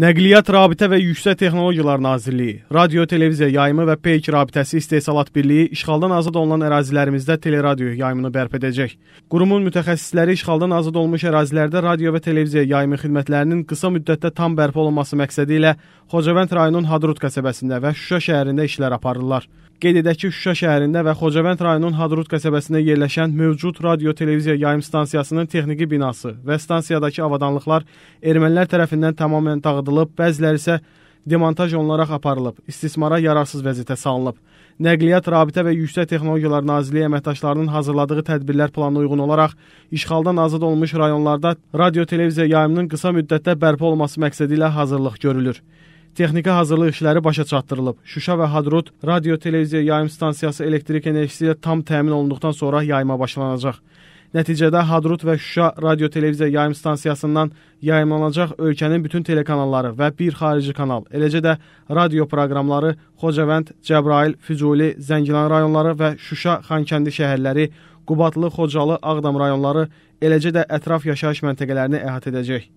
Nəqliyyat Rabitə və Yüksək Texnologiyalar Nazirliyi, Radio Televiziya Yayımı və Peyk Rabitəsi İstehsalat Birliyi işğaldan azad olunan ərazilərimizdə teleradio yayımını bərpa edəcək. Qurumun mütəxəssisləri işğaldan azad olmuş ərazilərdə radio və televiziya yayımı xidmətlərinin qısa müddətdə tam bərpa olunması məqsədi ilə Xocavənd rayonunun Hadrut qəsəbəsində və Şuşa şəhərində işlər aparırlar. Qeyd edək ki, Şuşa şəhərində və Xocavənd rayonunun Hadrut qəsəbəsində yerləşən mövcud radio-televiziya yayım stansiyasının texniki binası və stansiyadakı avadanlıqlar ermənilər tərəfindən tamamilə dağıdılıb, bəziləri isə demontaj olunaraq aparılıb, istismara yararsız vəziyyətə salınıb. Nəqliyyat, Rabitə və Yüksək Texnologiyalar Nazirliyi əməkdaşlarının hazırladığı tədbirlər planına uyğun olaraq işğaldan azad olunmuş rayonlarda radio-televiziya yayımının qısa müddətdə bərpa olması məqsədi ilə hazırlıq görülür. Texniki hazırlıq işləri başa çatdırılıb. Şuşa və Hadrut radio televiziya yaym stansiyası elektrik enerjisi ilə tam təmin olunduqdan sonra yayıma başlanacaq. Nəticədə Hadrut və Şuşa radio televiziya yaym stansiyasından yayımlanacaq ölkənin bütün telekanalları və bir xarici kanal, eləcə də radio proqramları Xocavənd, Cəbrayil, Füzuli, Zəngilan rayonları və Şuşa, Xankəndi şəhərləri, Qubatlı, Xocalı, Ağdam rayonları, eləcə də ətraf yaşayış məntəqələrini əhatə edəcək.